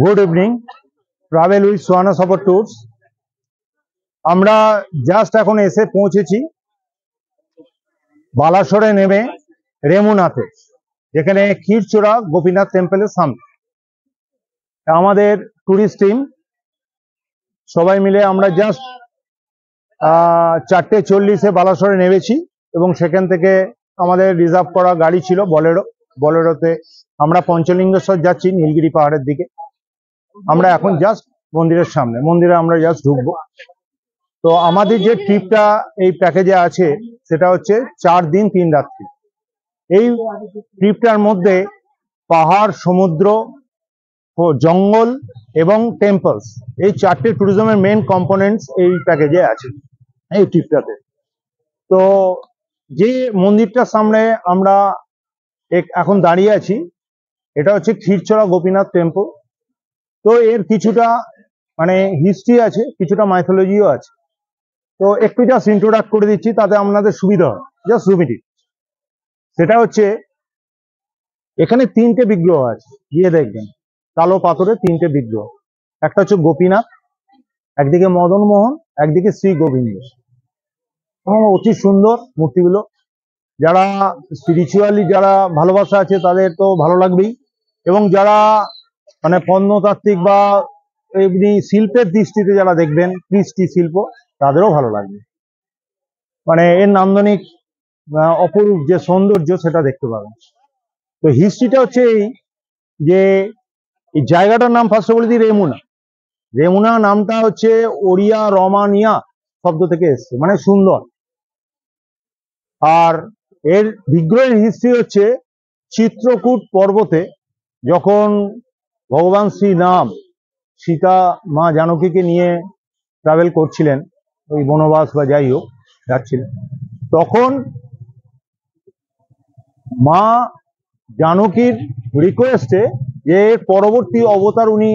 good evening travel with Swana Safar tours আমরা just এখন এসে পৌঁছেছি বালাসরে নেমে রেমুনাথে যেখানে ক্ষীরচোড়া গোপীনাথ টেম্পলের সামনে আমাদের ট্যুরিস্ট টিম সবাই মিলে আমরা জাস্ট চারটে চল্লিশে বালাসরে নেমেছি এবং সেখান থেকে আমাদের রিজার্ভ করা গাড়ি ছিল বলেরো বলেরোতে আমরা পঞ্চলিঙ্গেশ্বর যাচ্ছি নীলগিরি পাহাড়ের দিকে আমরা এখন জাস্ট মন্দিরের সামনে মন্দিরে আমরা জাস্ট ঢুকবো তো আমাদের যে ট্রিপটা এই প্যাকেজে আছে সেটা হচ্ছে চার দিন তিন রাত্রি এই ট্রিপটার মধ্যে পাহাড় সমুদ্র জঙ্গল এবং টেম্পলস এই চারটে ট্যুরিজমের মেন কম্পোনেন্টস এই প্যাকেজে আছে এই ট্রিপটাতে তো যে মন্দিরটার সামনে আমরা এখন দাঁড়িয়ে আছি এটা হচ্ছে ক্ষীরচড়া গোপীনাথ টেম্পল তো এর কিছুটা মানে হিস্ট্রি আছে কিছুটা মাইথোলজিও আছে তো একটু জাস্ট ইন্ট্রোডাক্ট করে দিচ্ছি তাতে আপনাদের সুবিধা হয় জাস্ট সুবিধি সেটা হচ্ছে এখানে তিনটে বিগ্রহ আছে গিয়ে দেখবেন কালো পাথরে তিনটে বিগ্রহ একটা হচ্ছে গোপীনাথ একদিকে মদন মোহন একদিকে শ্রী গোবিন্দ অতি সুন্দর মূর্তিগুলো যারা স্পিরিচুয়ালি যারা ভালোবাসা আছে তাদের তো ভালো লাগবেই এবং যারা মানে পণ্যতাত্ত্বিক বা এমনি শিল্পের দৃষ্টিতে যারা দেখবেন কৃষ্টি শিল্প তাদেরও ভালো লাগবে মানে এর নান্দনিক অপরূপ যে সৌন্দর্য সেটা দেখতে পাবেন তো হিস্ট্রিটা হচ্ছে এই যে এই জায়গাটার নাম ফার্স্ট বলে দিই রেমুনা রেমুনা নামটা হচ্ছে ওড়িয়া রমানিয়া শব্দ থেকে এসছে মানে সুন্দর আর এর বিগ্রহের হিস্ট্রি হচ্ছে চিত্রকূট পর্বতে যখন ভগবান শ্রীরাম সীতা মা জানকীকে নিয়ে ট্রাভেল করছিলেন ওই বনবাস বা যাই হোক যাচ্ছিলেন তখন মা জানকীর রিকোয়েস্টে যে পরবর্তী অবতার উনি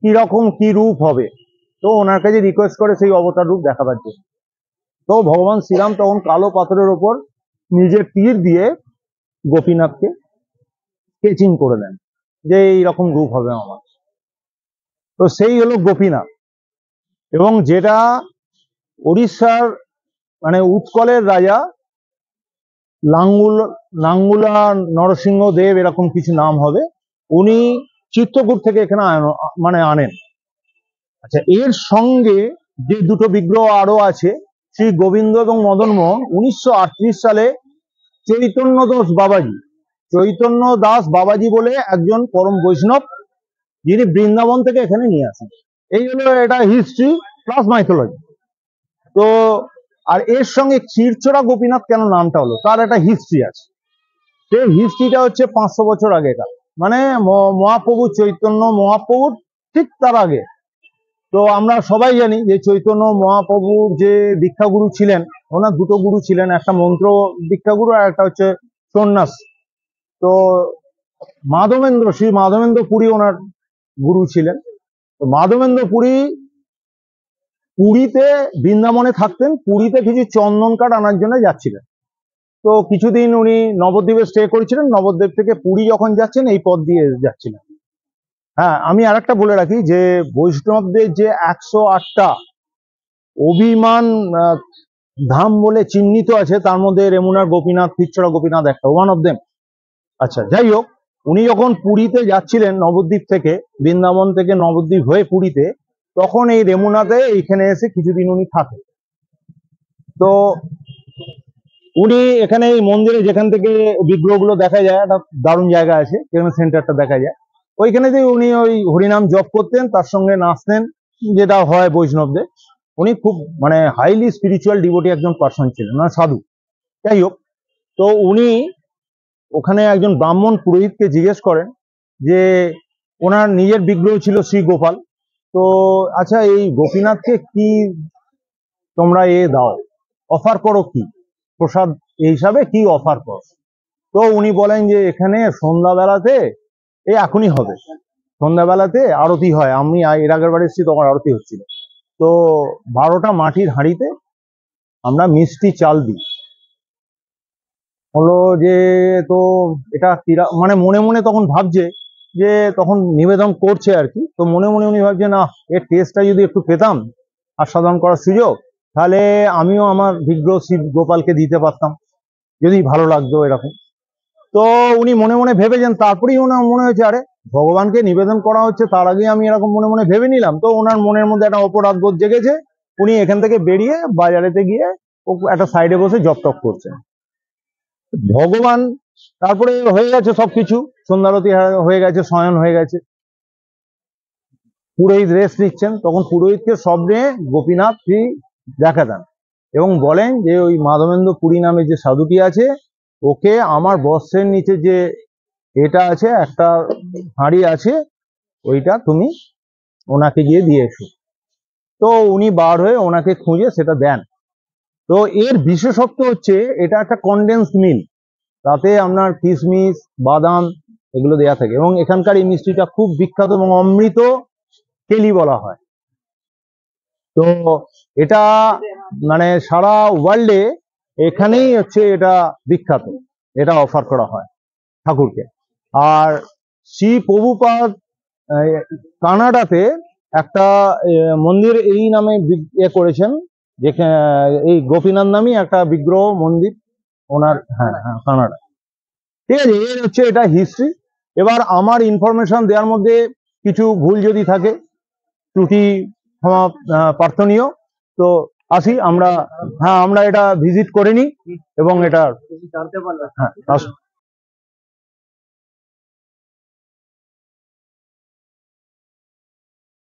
কীরকম কি রূপ হবে তো ওনার কাছে রিকোয়েস্ট করে সেই অবতার রূপ দেখাবার জন্য তো ভগবান শ্রীরাম তখন কালো পাথরের ওপর নিজের তীর দিয়ে গোপীনাথকে স্কেচিং করে দেন যে এইরকম গ্রুপ হবে আমার তো সেই হলো গোপীনাথ এবং যেটা উড়িষ্যার মানে উৎকলের রাজা লাঙ্গুল লাঙ্গুলা নরসিংহ দেব এরকম কিছু নাম হবে উনি চিত্রকূট থেকে এখানে মানে আনেন আচ্ছা এর সঙ্গে যে দুটো বিগ্রহ আরো আছে শ্রী গোবিন্দ এবং মদনমোহন উনিশশো সালে চৈতন্যদোষ বাবাজি চৈতন্য দাস বাবাজি বলে একজন পরম বৈষ্ণব যিনি বৃন্দাবন থেকে এখানে নিয়ে আসেন এই হলো এটা হিস্ট্রি প্লাস মাইথোলজি তো আর এর সঙ্গে ক্ষীরচোরা গোপীনাথ কেন নামটা হলো তার একটা হিস্ট্রি আছে সেই হিস্ট্রিটা হচ্ছে পাঁচশো বছর আগেকার মানে মহাপ্রভু চৈতন্য মহাপ্রভুর ঠিক তার আগে তো আমরা সবাই জানি যে চৈতন্য মহাপ্রভুর যে দীক্ষাগুরু ছিলেন ওনার দুটো গুরু ছিলেন একটা মন্ত্র দীক্ষাগুরু আর একটা হচ্ছে সন্ন্যাস তো মাধবেন্দ্র শ্রী মাধবেন্দ্র পুরী ওনার গুরু ছিলেন তো মাধবেন্দ্র পুরী পুরীতে বৃন্দাবনে থাকতেন পুরীতে কিছু চন্দন কাঠ আনার জন্য যাচ্ছিলেন তো কিছুদিন উনি নবদ্বীপে স্টে করেছিলেন নবদ্বীপ থেকে পুরী যখন যাচ্ছেন এই পথ দিয়ে যাচ্ছিলেন হ্যাঁ আমি আর একটা বলে রাখি যে বৈষ্ণবদের যে একশো আটটা অভিমান ধাম বলে চিহ্নিত আছে তার মধ্যে রেমুনার গোপীনাথ পিচ্ছড়া গোপীনাথ একটা ওয়ান অফ দেম আচ্ছা যাই হোক উনি যখন পুরীতে যাচ্ছিলেন নবদ্বীপ থেকে বৃন্দাবন থেকে নবদ্বীপ হয়ে পুরীতে তখন এই রেমুনাতে এইখানে এসে কিছুদিন উনি থাকে তো উনি এখানে এই মন্দিরে যেখান থেকে বিগ্রহগুলো দেখা যায় একটা দারুণ জায়গা আছে যেখানে সেন্টারটা দেখা যায় ওইখানে যে উনি ওই হরিনাম জপ করতেন তার সঙ্গে নাচতেন যেটা হয় বৈষ্ণবদের উনি খুব মানে হাইলি স্পিরিচুয়াল ডিভোটি একজন পার্সন ছিলেন মানে সাধু যাই হোক তো উনি ওখানে একজন ব্রাহ্মণ পুরোহিতকে জিজ্ঞেস করেন যে ওনার নিজের বিগ্রহ ছিল শ্রী গোপাল তো আচ্ছা এই গোপীনাথকে কি তোমরা এ দাও অফার করো কি প্রসাদ এই হিসাবে কি অফার করো তো উনি বলেন যে এখানে সন্ধ্যাবেলাতে এই এখনই হবে সন্ধ্যাবেলাতে আরতি হয় আমি এর আগের বাড়ি এসেছি তখন আরতি হচ্ছিল তো বারোটা মাটির হাঁড়িতে আমরা মিষ্টি চাল দিই হলো যে তো এটা মানে মনে মনে তখন ভাবছে যে তখন নিবেদন করছে আর কি তো মনে মনে উনি ভাবছে না এর টেস্টটা যদি একটু পেতাম আস্বাদন করার সুযোগ তাহলে আমিও আমার বিজ্ঞ শিব গোপালকে দিতে পারতাম যদি ভালো লাগতো এরকম তো উনি মনে মনে ভেবেছেন তারপরেই ওনার মনে হয়েছে আরে ভগবানকে নিবেদন করা হচ্ছে তার আগে আমি এরকম মনে মনে ভেবে নিলাম তো ওনার মনের মধ্যে একটা অপরাধ বোধ জেগেছে উনি এখান থেকে বেরিয়ে বাজারেতে গিয়ে একটা সাইডে বসে জপ টপ করছেন ভগবান তারপরে হয়ে গেছে সবকিছু সন্ধ্যারতি হয়ে গেছে শয়ন হয়ে গেছে পুরোহিত রেস্ট নিচ্ছেন তখন পুরোহিতকে স্বপ্নে গোপীনাথ শ্রী দেখা দেন এবং বলেন যে ওই মাধবেন্দ্র পুরী নামে যে সাধুটি আছে ওকে আমার বস্ত্রের নিচে যে এটা আছে একটা হাঁড়ি আছে ওইটা তুমি ওনাকে গিয়ে দিয়েছো তো উনি বার হয়ে ওনাকে খুঁজে সেটা দেন তো এর বিশেষত্ব হচ্ছে এটা একটা কন্ডেন্স মিল তাতে আপনার কিশমিশ বাদাম এগুলো দেওয়া থাকে এবং এখানকার এই মিষ্টিটা খুব বিখ্যাত এবং অমৃত কেলি বলা হয় তো এটা মানে সারা ওয়ার্ল্ডে এখানেই হচ্ছে এটা বিখ্যাত এটা অফার করা হয় ঠাকুরকে আর শ্রী প্রভুপাদ কানাডাতে একটা মন্দির এই নামে এ করেছেন যেখানে এই গোপীনাথ নামই একটা বিগ্রহ মন্দির ওনার হ্যাঁ হ্যাঁ কানাডা ঠিক আছে এর হচ্ছে এটা হিস্ট্রি এবার আমার ইনফরমেশন দেওয়ার মধ্যে কিছু ভুল যদি থাকে ত্রুটি ক্ষমা প্রার্থনীয় তো আসি আমরা হ্যাঁ আমরা এটা ভিজিট করে নিই এবং এটা হ্যাঁ